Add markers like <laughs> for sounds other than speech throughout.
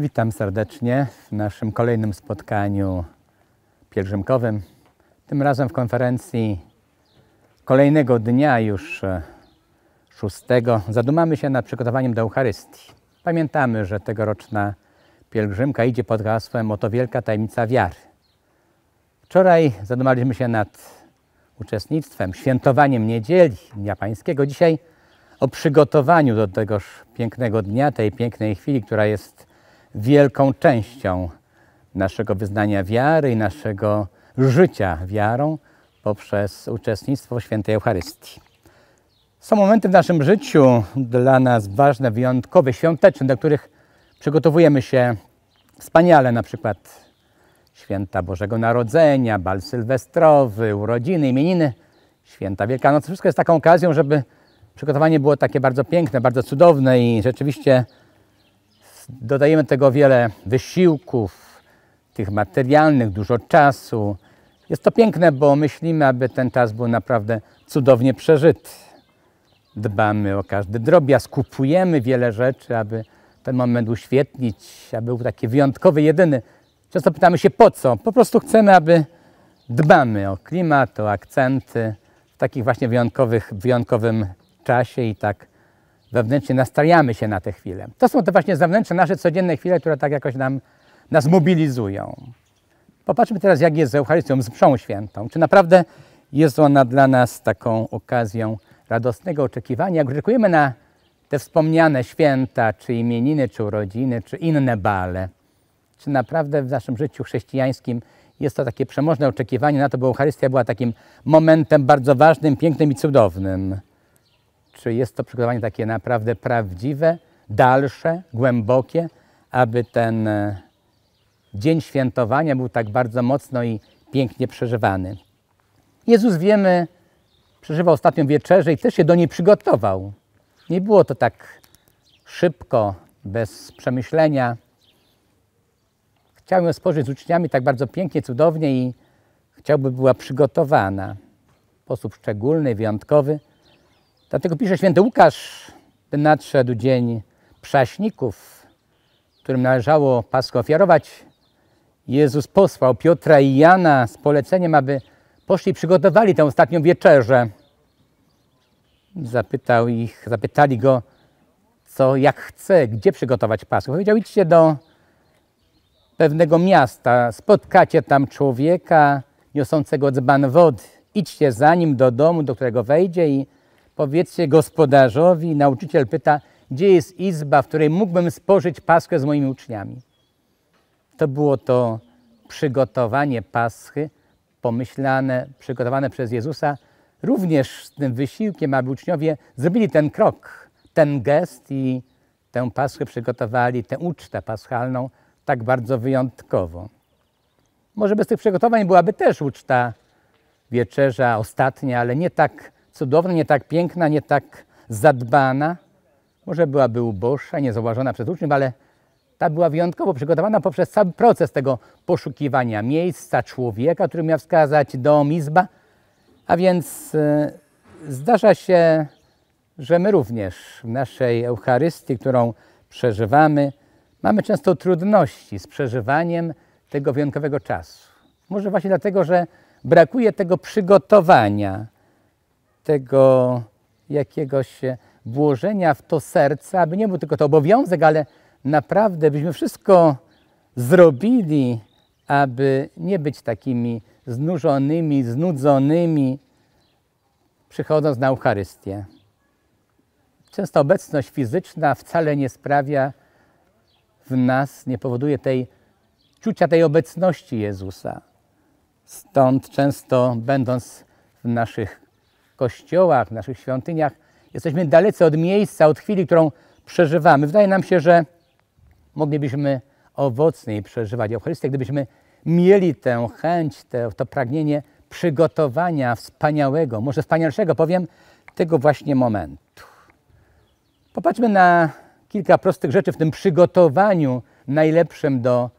Witam serdecznie w naszym kolejnym spotkaniu pielgrzymkowym. Tym razem w konferencji kolejnego dnia, już e, szóstego, zadumamy się nad przygotowaniem do Eucharystii. Pamiętamy, że tegoroczna pielgrzymka idzie pod hasłem Oto wielka tajemnica wiary. Wczoraj zadumaliśmy się nad uczestnictwem, świętowaniem niedzieli Dnia Pańskiego. Dzisiaj o przygotowaniu do tegoż pięknego dnia, tej pięknej chwili, która jest wielką częścią naszego wyznania wiary i naszego życia wiarą poprzez uczestnictwo w świętej Eucharystii. Są momenty w naszym życiu dla nas ważne, wyjątkowe, świąteczne, do których przygotowujemy się wspaniale, na przykład święta Bożego Narodzenia, bal sylwestrowy, urodziny, imieniny, święta Wielkanoc. Wszystko jest taką okazją, żeby przygotowanie było takie bardzo piękne, bardzo cudowne i rzeczywiście Dodajemy tego wiele wysiłków, tych materialnych, dużo czasu. Jest to piękne, bo myślimy, aby ten czas był naprawdę cudownie przeżyty. Dbamy o każdy drobiazg, kupujemy wiele rzeczy, aby ten moment uświetlić, aby był taki wyjątkowy, jedyny. Często pytamy się po co? Po prostu chcemy, aby dbamy o klimat, o akcenty w takich właśnie wyjątkowych, wyjątkowym czasie i tak wewnętrznie nastrajamy się na te chwile. To są te właśnie zewnętrzne nasze codzienne chwile, które tak jakoś nam, nas mobilizują. Popatrzmy teraz, jak jest z Eucharystią, z mszą świętą. Czy naprawdę jest ona dla nas taką okazją radosnego oczekiwania? Jak oczekujemy na te wspomniane święta, czy imieniny, czy urodziny, czy inne bale, czy naprawdę w naszym życiu chrześcijańskim jest to takie przemożne oczekiwanie na to, by Eucharystia była takim momentem bardzo ważnym, pięknym i cudownym czy jest to przygotowanie takie naprawdę prawdziwe, dalsze, głębokie, aby ten e, dzień świętowania był tak bardzo mocno i pięknie przeżywany. Jezus, wiemy, przeżywał ostatnią wieczerzę i też się do niej przygotował. Nie było to tak szybko, bez przemyślenia. Chciałbym ją spożyć z uczniami tak bardzo pięknie, cudownie i chciałby była przygotowana w sposób szczególny, wyjątkowy. Dlatego pisze święty Łukasz, gdy nadszedł dzień prześników, którym należało Pasko ofiarować, Jezus posłał Piotra i Jana z poleceniem, aby poszli i przygotowali tę ostatnią wieczerzę. Zapytał ich, zapytali go, co, jak chce, gdzie przygotować Pasko. Powiedział, idźcie do pewnego miasta, spotkacie tam człowieka niosącego dzban wody. Idźcie za nim do domu, do którego wejdzie i Powiedzcie gospodarzowi, nauczyciel pyta, gdzie jest izba, w której mógłbym spożyć paskę z moimi uczniami. To było to przygotowanie paschy, pomyślane, przygotowane przez Jezusa, również z tym wysiłkiem, aby uczniowie zrobili ten krok, ten gest i tę paschę przygotowali, tę ucztę paschalną tak bardzo wyjątkowo. Może bez tych przygotowań byłaby też uczta wieczerza ostatnia, ale nie tak cudowna, nie tak piękna, nie tak zadbana. Może byłaby uboższa, niezauważona przez uczniów, ale ta była wyjątkowo przygotowana poprzez cały proces tego poszukiwania miejsca, człowieka, który miał wskazać dom, izba. A więc e, zdarza się, że my również w naszej Eucharystii, którą przeżywamy, mamy często trudności z przeżywaniem tego wyjątkowego czasu. Może właśnie dlatego, że brakuje tego przygotowania, tego jakiegoś e, włożenia w to serce, aby nie był tylko to obowiązek, ale naprawdę byśmy wszystko zrobili, aby nie być takimi znużonymi, znudzonymi, przychodząc na Eucharystię. Często obecność fizyczna wcale nie sprawia w nas, nie powoduje tej czucia tej obecności Jezusa. Stąd często będąc w naszych kościołach, w naszych świątyniach jesteśmy dalece od miejsca, od chwili, którą przeżywamy. Wydaje nam się, że moglibyśmy owocniej przeżywać Eucharystię, gdybyśmy mieli tę chęć, te, to pragnienie przygotowania wspaniałego, może wspanialszego, powiem, tego właśnie momentu. Popatrzmy na kilka prostych rzeczy w tym przygotowaniu najlepszym do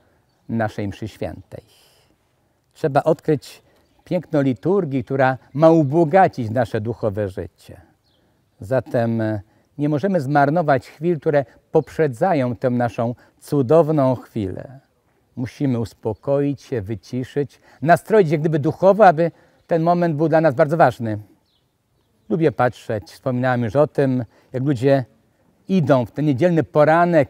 naszej mszy świętej. Trzeba odkryć piękno liturgii, która ma ubogacić nasze duchowe życie. Zatem e, nie możemy zmarnować chwil, które poprzedzają tę naszą cudowną chwilę. Musimy uspokoić się, wyciszyć, nastroić jak gdyby duchowo, aby ten moment był dla nas bardzo ważny. Lubię patrzeć, wspominałem już o tym, jak ludzie idą w ten niedzielny poranek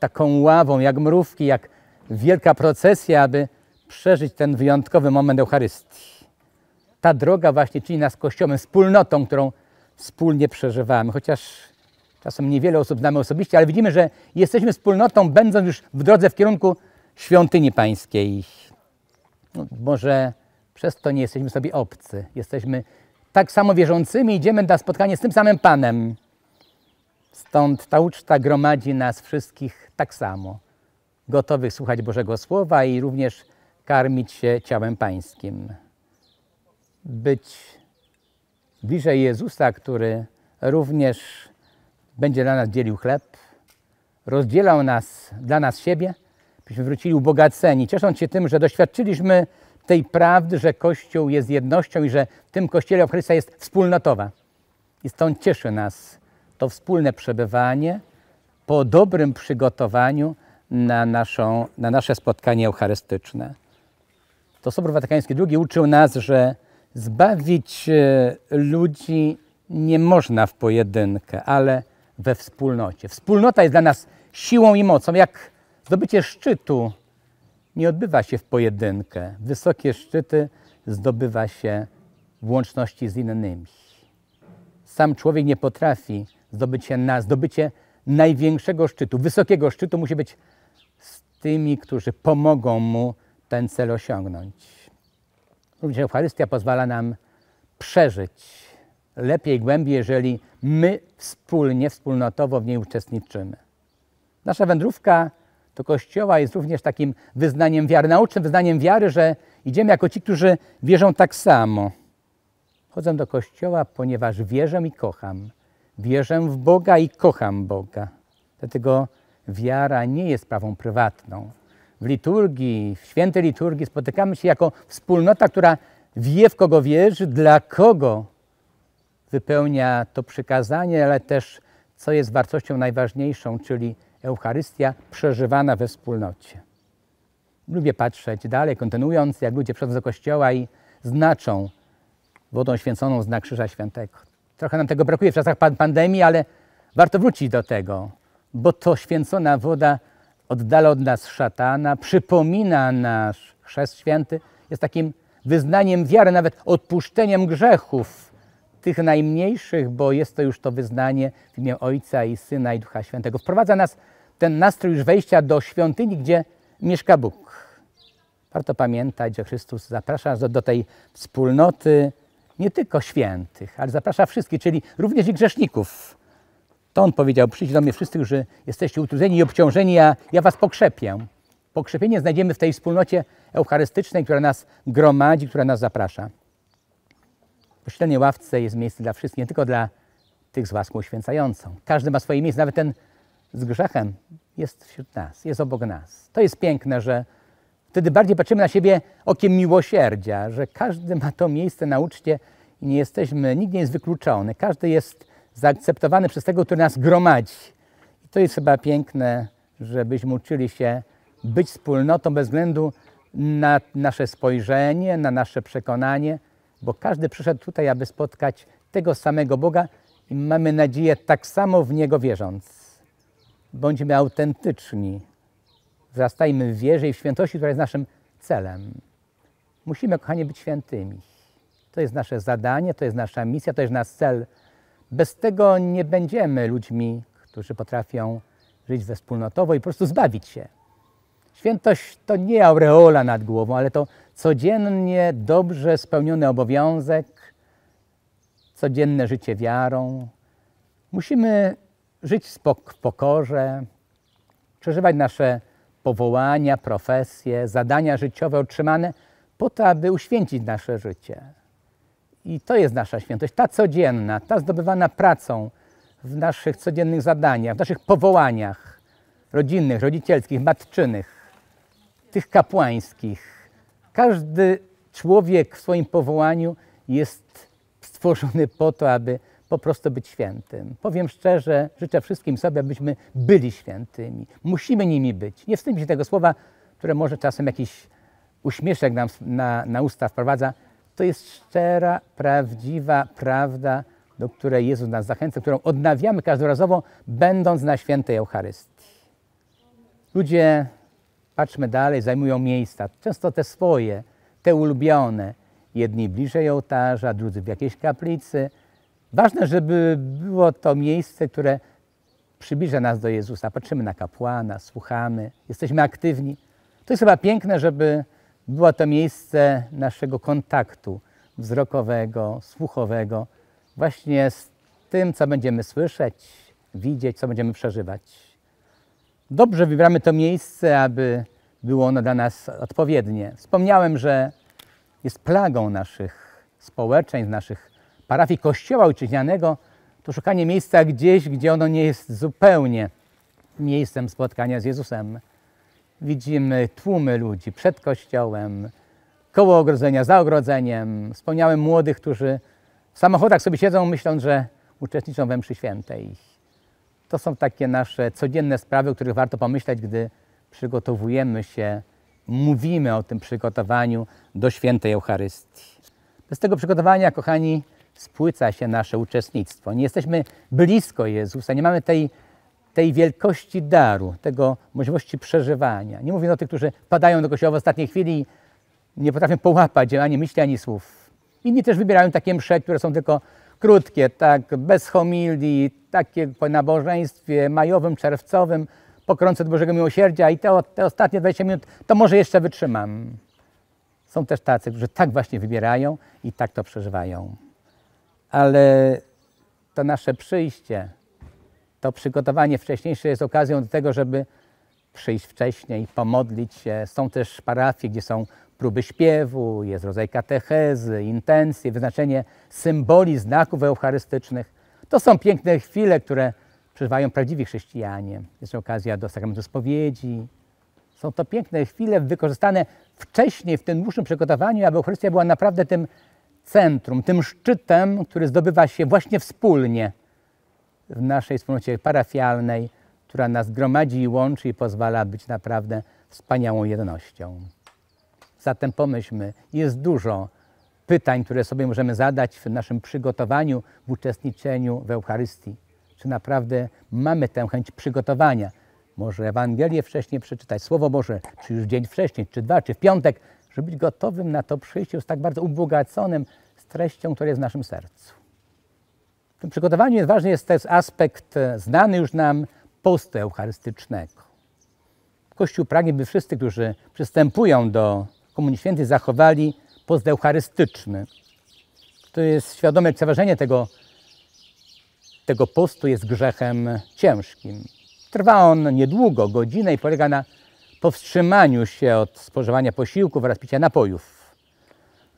taką ławą, jak mrówki, jak wielka procesja, aby przeżyć ten wyjątkowy moment Eucharystii ta droga właśnie czyni nas Kościołem, wspólnotą, którą wspólnie przeżywamy. Chociaż czasem niewiele osób znamy osobiście, ale widzimy, że jesteśmy wspólnotą, będąc już w drodze w kierunku świątyni pańskiej. No, może przez to nie jesteśmy sobie obcy. Jesteśmy tak samo wierzącymi, idziemy na spotkanie z tym samym Panem. Stąd ta uczta gromadzi nas wszystkich tak samo, gotowych słuchać Bożego Słowa i również karmić się ciałem Pańskim być bliżej Jezusa, który również będzie dla nas dzielił chleb, rozdzielał nas, dla nas siebie, byśmy wrócili ubogaceni, ciesząc się tym, że doświadczyliśmy tej prawdy, że Kościół jest jednością i że w tym Kościele Chrystusa jest wspólnotowa. I stąd cieszy nas to wspólne przebywanie po dobrym przygotowaniu na, naszą, na nasze spotkanie eucharystyczne. To Sobór Watykański II uczył nas, że Zbawić e, ludzi nie można w pojedynkę, ale we wspólnocie. Wspólnota jest dla nas siłą i mocą. Jak zdobycie szczytu nie odbywa się w pojedynkę. Wysokie szczyty zdobywa się w łączności z innymi. Sam człowiek nie potrafi zdobyć się na zdobycie największego szczytu, wysokiego szczytu musi być z tymi, którzy pomogą mu ten cel osiągnąć. Również Eucharystia pozwala nam przeżyć lepiej, głębiej, jeżeli my wspólnie, wspólnotowo w niej uczestniczymy. Nasza wędrówka do Kościoła jest również takim wyznaniem wiary, naucznym wyznaniem wiary, że idziemy jako ci, którzy wierzą tak samo. Chodzę do Kościoła, ponieważ wierzę i kocham. Wierzę w Boga i kocham Boga. Dlatego wiara nie jest sprawą prywatną w liturgii, w świętej liturgii spotykamy się jako wspólnota, która wie, w kogo wierzy, dla kogo wypełnia to przykazanie, ale też co jest wartością najważniejszą, czyli Eucharystia przeżywana we wspólnocie. Lubię patrzeć dalej, kontynuując, jak ludzie przychodzą do kościoła i znaczą wodą święconą znak Krzyża Świętego. Trochę nam tego brakuje w czasach pandemii, ale warto wrócić do tego, bo to święcona woda oddala od nas szatana, przypomina nas chrzest święty, jest takim wyznaniem wiary, nawet odpuszczeniem grzechów, tych najmniejszych, bo jest to już to wyznanie w imię Ojca i Syna i Ducha Świętego. Wprowadza nas ten nastrój już wejścia do świątyni, gdzie mieszka Bóg. Warto pamiętać, że Chrystus zaprasza do, do tej wspólnoty nie tylko świętych, ale zaprasza wszystkich, czyli również i grzeszników. To on powiedział, przyjdź do mnie wszyscy, że jesteście utrudzeni i obciążeni, a ja was pokrzepię. Pokrzepienie znajdziemy w tej wspólnocie eucharystycznej, która nas gromadzi, która nas zaprasza. Po ławce jest miejsce dla wszystkich, nie tylko dla tych z łaską uświęcającą. Każdy ma swoje miejsce, nawet ten z grzechem jest wśród nas, jest obok nas. To jest piękne, że wtedy bardziej patrzymy na siebie okiem miłosierdzia, że każdy ma to miejsce na uczcie i nie jesteśmy, nikt nie jest wykluczony, każdy jest zaakceptowany przez tego, który nas gromadzi. I to jest chyba piękne, żebyśmy uczyli się być wspólnotą bez względu na nasze spojrzenie, na nasze przekonanie, bo każdy przyszedł tutaj, aby spotkać tego samego Boga i mamy nadzieję tak samo w Niego wierząc. Bądźmy autentyczni, wzrastajmy w wierze i w świętości, która jest naszym celem. Musimy, kochanie, być świętymi. To jest nasze zadanie, to jest nasza misja, to jest nasz cel. Bez tego nie będziemy ludźmi, którzy potrafią żyć wspólnotowo i po prostu zbawić się. Świętość to nie aureola nad głową, ale to codziennie dobrze spełniony obowiązek, codzienne życie wiarą. Musimy żyć w pokorze, przeżywać nasze powołania, profesje, zadania życiowe otrzymane po to, aby uświęcić nasze życie. I to jest nasza świętość, ta codzienna, ta zdobywana pracą w naszych codziennych zadaniach, w naszych powołaniach rodzinnych, rodzicielskich, matczynych, tych kapłańskich. Każdy człowiek w swoim powołaniu jest stworzony po to, aby po prostu być świętym. Powiem szczerze, życzę wszystkim sobie, abyśmy byli świętymi. Musimy nimi być. Nie wstydźmy się tego słowa, które może czasem jakiś uśmieszek nam na, na usta wprowadza, to jest szczera, prawdziwa prawda, do której Jezus nas zachęca, którą odnawiamy każdorazowo, będąc na świętej Eucharystii. Ludzie, patrzmy dalej, zajmują miejsca, często te swoje, te ulubione. Jedni bliżej ołtarza, drudzy w jakiejś kaplicy. Ważne, żeby było to miejsce, które przybliża nas do Jezusa. Patrzymy na kapłana, słuchamy, jesteśmy aktywni. To jest chyba piękne, żeby było to miejsce naszego kontaktu wzrokowego, słuchowego, właśnie z tym, co będziemy słyszeć, widzieć, co będziemy przeżywać. Dobrze wybramy to miejsce, aby było ono dla nas odpowiednie. Wspomniałem, że jest plagą naszych społeczeństw, naszych parafii kościoła ojczyźnianego, to szukanie miejsca gdzieś, gdzie ono nie jest zupełnie miejscem spotkania z Jezusem widzimy tłumy ludzi przed kościołem, koło ogrodzenia, za ogrodzeniem. Wspomniałem młodych, którzy w samochodach sobie siedzą, myśląc, że uczestniczą we mszy świętej. To są takie nasze codzienne sprawy, o których warto pomyśleć, gdy przygotowujemy się, mówimy o tym przygotowaniu do świętej Eucharystii. Bez tego przygotowania, kochani, spłyca się nasze uczestnictwo. Nie jesteśmy blisko Jezusa, nie mamy tej tej wielkości daru, tego możliwości przeżywania. Nie mówię o tych, którzy padają do kościoła w ostatniej chwili i nie potrafią połapać ani myśli, ani słów. Inni też wybierają takie msze, które są tylko krótkie, tak, bez homilii, takie po nabożeństwie majowym, czerwcowym, pokrącę do Bożego Miłosierdzia i te, te ostatnie 20 minut to może jeszcze wytrzymam. Są też tacy, którzy tak właśnie wybierają i tak to przeżywają. Ale to nasze przyjście, to przygotowanie wcześniejsze jest okazją do tego, żeby przyjść wcześniej, pomodlić się. Są też parafie, gdzie są próby śpiewu, jest rodzaj katechezy, intencje, wyznaczenie symboli, znaków eucharystycznych. To są piękne chwile, które przeżywają prawdziwi chrześcijanie. Jest okazja do sakramentu spowiedzi. Są to piękne chwile wykorzystane wcześniej w tym dłuższym przygotowaniu, aby Eucharystia była naprawdę tym centrum, tym szczytem, który zdobywa się właśnie wspólnie w naszej wspólnocie parafialnej, która nas gromadzi i łączy i pozwala być naprawdę wspaniałą jednością. Zatem pomyślmy, jest dużo pytań, które sobie możemy zadać w naszym przygotowaniu, w uczestniczeniu w Eucharystii. Czy naprawdę mamy tę chęć przygotowania? Może Ewangelię wcześniej przeczytać, Słowo Boże, czy już dzień wcześniej, czy dwa, czy w piątek, żeby być gotowym na to przyjście, z tak bardzo ubogaconym z treścią, która jest w naszym sercu. W tym przygotowaniu ważny jest też aspekt e, znany już nam postu eucharystycznego. Kościół pragnie, by wszyscy, którzy przystępują do Komunii Świętej, zachowali post eucharystyczny. To jest świadome przeważenie tego, tego postu jest grzechem ciężkim. Trwa on niedługo, godzinę i polega na powstrzymaniu się od spożywania posiłków oraz picia napojów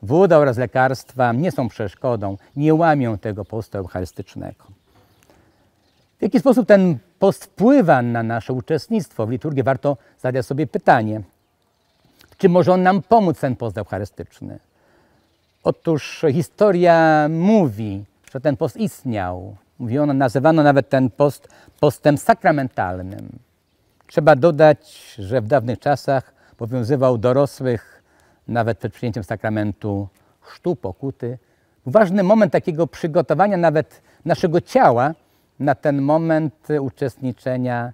Woda oraz lekarstwa nie są przeszkodą, nie łamią tego postu eucharystycznego. W jaki sposób ten post wpływa na nasze uczestnictwo w liturgii? Warto zadać sobie pytanie, czy może on nam pomóc, ten post eucharystyczny? Otóż historia mówi, że ten post istniał. Mówiono, nazywano nawet ten post postem sakramentalnym. Trzeba dodać, że w dawnych czasach obowiązywał dorosłych nawet przed przyjęciem sakramentu chrztu, pokuty. Ważny moment takiego przygotowania nawet naszego ciała na ten moment uczestniczenia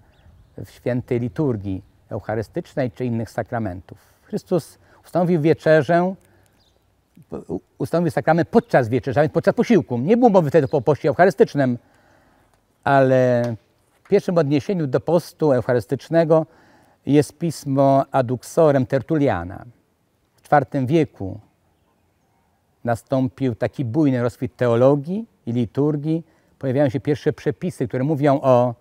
w świętej liturgii eucharystycznej czy innych sakramentów. Chrystus ustanowił wieczerzę, ustanowił sakrament podczas wieczerza, więc podczas posiłku. Nie było mowy wtedy o poście eucharystycznym, ale w pierwszym odniesieniu do postu eucharystycznego jest pismo aduksorem Tertuliana. IV wieku nastąpił taki bujny rozkwit teologii i liturgii. Pojawiają się pierwsze przepisy, które mówią o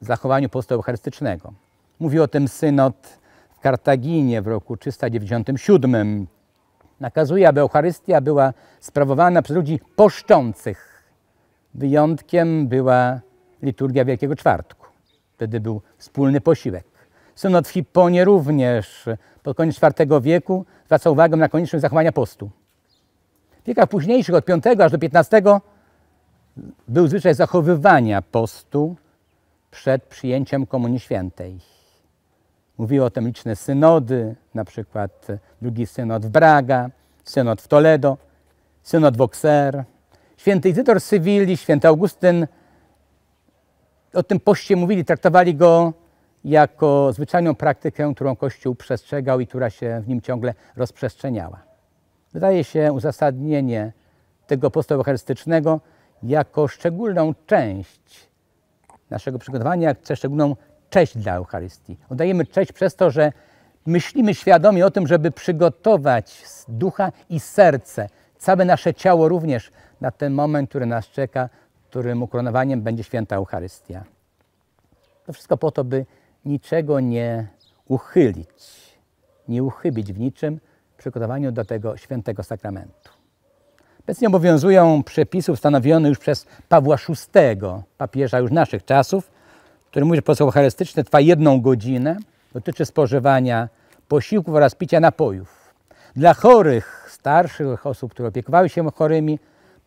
zachowaniu postu eucharystycznego. Mówił o tym synod w Kartaginie w roku 397. Nakazuje, aby Eucharystia była sprawowana przez ludzi poszczących. Wyjątkiem była liturgia Wielkiego Czwartku. Wtedy był wspólny posiłek. Synod w Hipponie również pod koniec IV wieku zwraca uwagę na konieczność zachowania postu. W wiekach późniejszych, od V aż do XV, był zwyczaj zachowywania postu przed przyjęciem Komunii Świętej. Mówiły o tym liczne synody, na przykład drugi synod w Braga, synod w Toledo, synod w Auxerre. Święty Izytor z Sywilli, święty Augustyn o tym poście mówili, traktowali go jako zwyczajną praktykę, którą Kościół przestrzegał i która się w nim ciągle rozprzestrzeniała. Wydaje się uzasadnienie tego postu eucharystycznego jako szczególną część naszego przygotowania, jak szczególną cześć dla Eucharystii. Oddajemy cześć przez to, że myślimy świadomie o tym, żeby przygotować ducha i serce, całe nasze ciało również na ten moment, który nas czeka, którym ukoronowaniem będzie święta Eucharystia. To wszystko po to, by niczego nie uchylić, nie uchybić w niczym przygotowaniu do tego świętego sakramentu. Obecnie obowiązują przepisy ustanowione już przez Pawła VI, papieża już naszych czasów, który mówi, że poseł eucharystyczny trwa jedną godzinę, dotyczy spożywania posiłków oraz picia napojów. Dla chorych, starszych osób, które opiekowały się chorymi,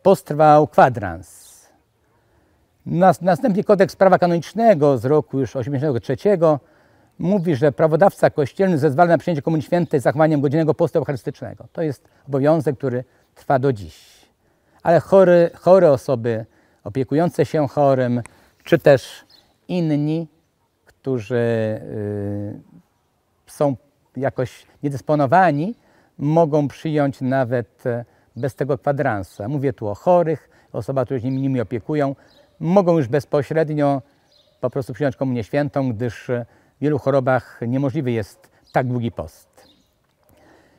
postrwał kwadrans nas, następnie kodeks prawa kanonicznego z roku już 83 mówi, że prawodawca kościelny zezwala na przyjęcie Komunii Świętej z zachowaniem godzinnego postu eucharystycznego. To jest obowiązek, który trwa do dziś. Ale chory, chore osoby, opiekujące się chorym, czy też inni, którzy y, są jakoś niedysponowani, mogą przyjąć nawet y, bez tego kwadransa. Mówię tu o chorych, osobach, które się nimi opiekują, mogą już bezpośrednio po prostu przyjąć Komunię Świętą, gdyż w wielu chorobach niemożliwy jest tak długi post.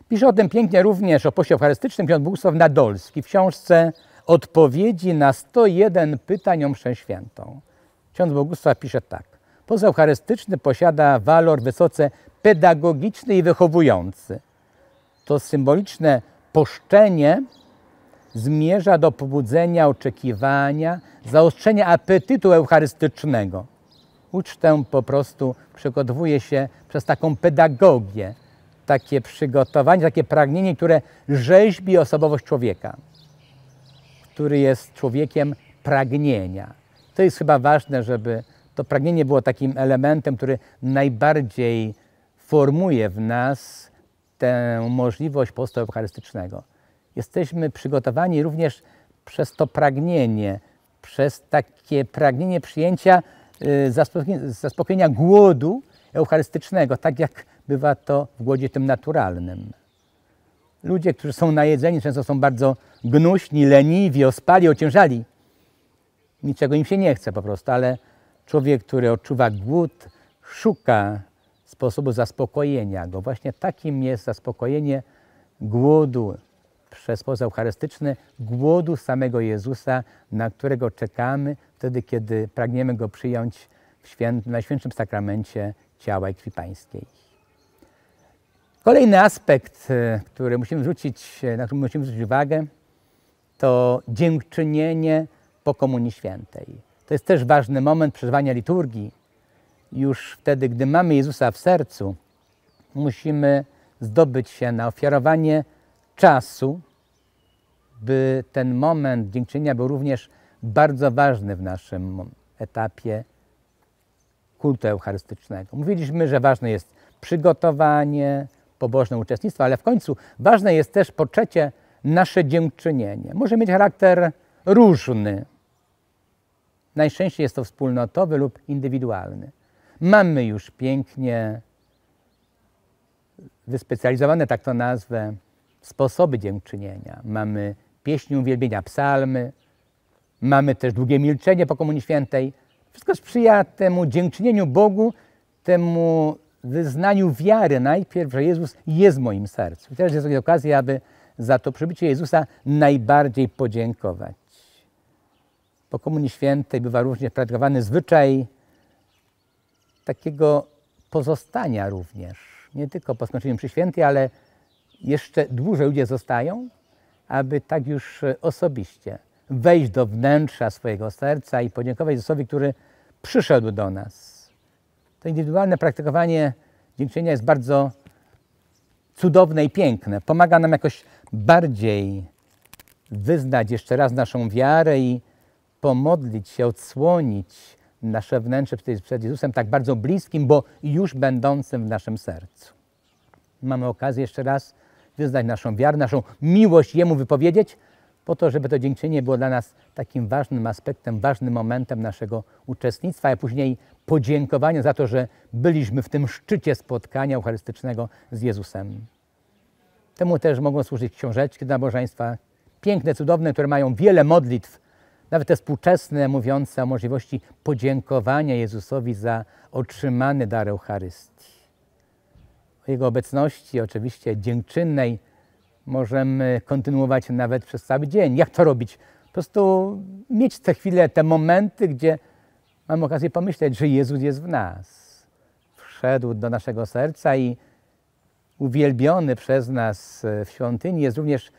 Pisze o tym pięknie również o poście eucharystycznym ksiądz Bogusław Nadolski w książce Odpowiedzi na 101 pytań o mszę świętą. Ksiądz Bogusław pisze tak. Post eucharystyczny posiada walor wysoce pedagogiczny i wychowujący. To symboliczne poszczenie zmierza do pobudzenia oczekiwania, zaostrzenia apetytu eucharystycznego. Ucztę po prostu przygotowuje się przez taką pedagogię, takie przygotowanie, takie pragnienie, które rzeźbi osobowość człowieka, który jest człowiekiem pragnienia. To jest chyba ważne, żeby to pragnienie było takim elementem, który najbardziej formuje w nas tę możliwość postu eucharystycznego jesteśmy przygotowani również przez to pragnienie, przez takie pragnienie przyjęcia y, zaspokojenia głodu eucharystycznego, tak jak bywa to w głodzie tym naturalnym. Ludzie, którzy są najedzeni, często są bardzo gnuśni, leniwi, ospali, ociężali. Niczego im się nie chce po prostu, ale człowiek, który odczuwa głód, szuka sposobu zaspokojenia go. Właśnie takim jest zaspokojenie głodu przez post eucharystyczny głodu samego Jezusa, na którego czekamy wtedy, kiedy pragniemy Go przyjąć w święt, na Świętszym Sakramencie Ciała i Krwi Pańskiej. Kolejny aspekt, e, który musimy zwrócić, e, na który musimy zwrócić uwagę, to dziękczynienie po Komunii Świętej. To jest też ważny moment przeżywania liturgii. Już wtedy, gdy mamy Jezusa w sercu, musimy zdobyć się na ofiarowanie czasu, by ten moment dziękczynienia był również bardzo ważny w naszym etapie kultu eucharystycznego. Mówiliśmy, że ważne jest przygotowanie, pobożne uczestnictwo, ale w końcu ważne jest też po trzecie nasze dziękczynienie. Może mieć charakter różny. Najczęściej jest to wspólnotowy lub indywidualny. Mamy już pięknie wyspecjalizowane, tak to nazwę, sposoby dziękczynienia, mamy pieśni uwielbienia, psalmy, mamy też długie milczenie po Komunii Świętej. Wszystko sprzyja temu dziękczynieniu Bogu, temu wyznaniu wiary najpierw, że Jezus jest w moim sercu. teraz jest okazja, aby za to przybycie Jezusa najbardziej podziękować. Po Komunii Świętej bywa również praktykowany zwyczaj takiego pozostania również. Nie tylko po skończeniu przy świętej, ale jeszcze dłużej ludzie zostają, aby tak już e, osobiście wejść do wnętrza swojego serca i podziękować Jezusowi, który przyszedł do nas. To indywidualne praktykowanie dziękczynienia jest bardzo cudowne i piękne. Pomaga nam jakoś bardziej wyznać jeszcze raz naszą wiarę i pomodlić się, odsłonić nasze wnętrze przed Jezusem tak bardzo bliskim, bo już będącym w naszym sercu. Mamy okazję jeszcze raz wyznać naszą wiarę, naszą miłość Jemu wypowiedzieć, po to, żeby to dziękczynienie było dla nas takim ważnym aspektem, ważnym momentem naszego uczestnictwa, a później podziękowania za to, że byliśmy w tym szczycie spotkania eucharystycznego z Jezusem. Temu też mogą służyć książeczki do nabożeństwa, piękne, cudowne, które mają wiele modlitw, nawet te współczesne, mówiące o możliwości podziękowania Jezusowi za otrzymany dar Eucharystii jego obecności, oczywiście dziękczynnej, możemy kontynuować nawet przez cały dzień. Jak to robić? Po prostu mieć te chwile, te momenty, gdzie mamy okazję pomyśleć, że Jezus jest w nas. Wszedł do naszego serca i uwielbiony przez nas e, w świątyni jest również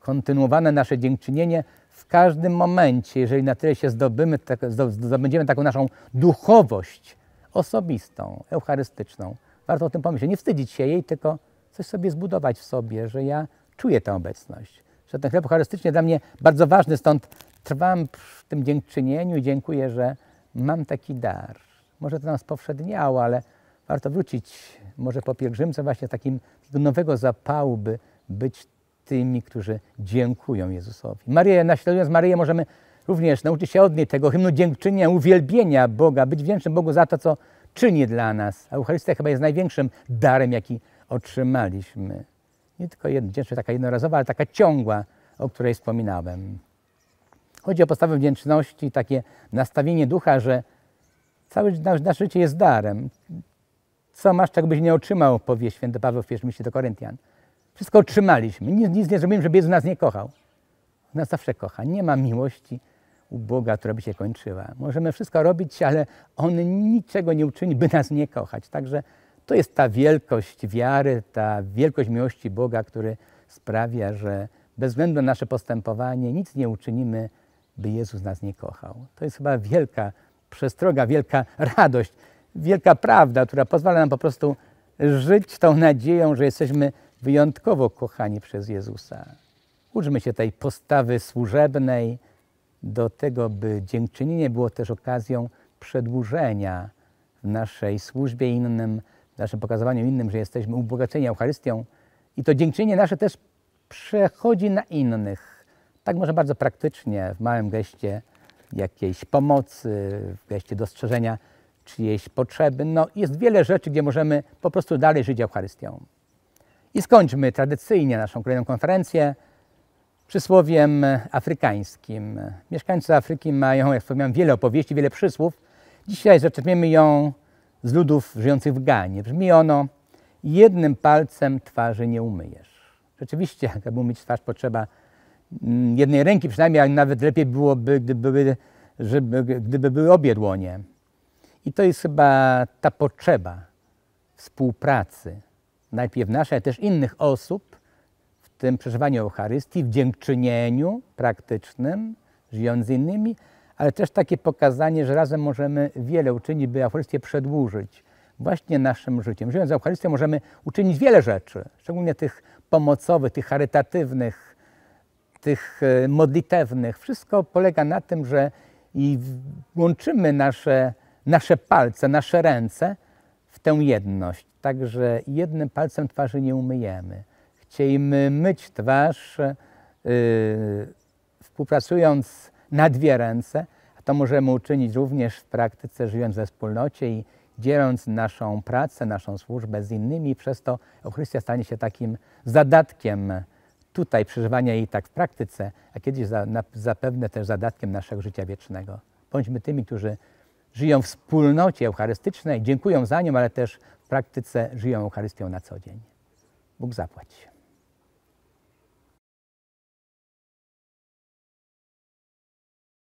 kontynuowane nasze dziękczynienie w każdym momencie, jeżeli na tyle się zdobymy, tak, zdobędziemy taką naszą duchowość osobistą, eucharystyczną warto o tym pomyśleć. Nie wstydzić się jej, tylko coś sobie zbudować w sobie, że ja czuję tę obecność. Że ten chleb eucharystyczny dla mnie bardzo ważny, stąd trwam w tym dziękczynieniu i dziękuję, że mam taki dar. Może to nas spowszedniało, ale warto wrócić może po pielgrzymce właśnie takim nowego zapału, by być tymi, którzy dziękują Jezusowi. Marię, naśladując Maryję, możemy również nauczyć się od niej tego hymnu dziękczynienia, uwielbienia Boga, być wdzięcznym Bogu za to, co czyni dla nas. A Eucharystia chyba jest największym darem, jaki otrzymaliśmy. Nie tylko wdzięczność taka jednorazowa, ale taka ciągła, o której wspominałem. Chodzi o postawę wdzięczności, takie nastawienie ducha, że całe nasze życie jest darem. Co masz, czego byś nie otrzymał, powie święty Paweł w pierwszym liście do Koryntian. Wszystko otrzymaliśmy. Nic, nic nie zrobimy, żeby Jezus nas nie kochał. On nas zawsze kocha. Nie ma miłości, Boga, która by się kończyła. Możemy wszystko robić, ale On niczego nie uczyni, by nas nie kochać. Także to jest ta wielkość wiary, ta wielkość miłości Boga, który sprawia, że bez względu na nasze postępowanie nic nie uczynimy, by Jezus nas nie kochał. To jest chyba wielka przestroga, wielka radość, wielka prawda, która pozwala nam po prostu żyć tą nadzieją, że jesteśmy wyjątkowo kochani przez Jezusa. Uczmy się tej postawy służebnej, do tego, by dziękczynienie było też okazją przedłużenia w naszej służbie innym, w naszym pokazywaniu innym, że jesteśmy ubogaceni Eucharystią. I to dziękczynienie nasze też przechodzi na innych. Tak może bardzo praktycznie, w małym geście jakiejś pomocy, w geście dostrzeżenia czyjejś potrzeby. No, jest wiele rzeczy, gdzie możemy po prostu dalej żyć Eucharystią. I skończmy tradycyjnie naszą kolejną konferencję przysłowiem afrykańskim. Mieszkańcy Afryki mają, jak wspomniałem, wiele opowieści, wiele przysłów. Dzisiaj zaczerpniemy ją z ludów żyjących w Ganie. Brzmi ono, jednym palcem twarzy nie umyjesz. Rzeczywiście, aby <laughs> umyć twarz, potrzeba mm, jednej ręki przynajmniej, a nawet lepiej byłoby, gdyby były, żeby, gdyby były obie dłonie. I to jest chyba ta potrzeba współpracy, najpierw naszej, ale też innych osób, tym przeżywaniu Eucharystii, w dziękczynieniu praktycznym, żyjąc z innymi, ale też takie pokazanie, że razem możemy wiele uczynić, by Eucharystię przedłużyć właśnie naszym życiem. Żyjąc z Eucharystią możemy uczynić wiele rzeczy, szczególnie tych pomocowych, tych charytatywnych, tych e, modlitewnych. Wszystko polega na tym, że i łączymy nasze, nasze palce, nasze ręce w tę jedność. Także jednym palcem twarzy nie umyjemy chcieliśmy myć twarz, y, współpracując na dwie ręce, a to możemy uczynić również w praktyce, żyjąc we wspólnocie i dzieląc naszą pracę, naszą służbę z innymi. Przez to Eucharystia stanie się takim zadatkiem tutaj przeżywania jej tak w praktyce, a kiedyś zapewne też zadatkiem naszego życia wiecznego. Bądźmy tymi, którzy żyją w wspólnocie eucharystycznej, dziękują za nią, ale też w praktyce żyją Eucharystią na co dzień. Bóg zapłać.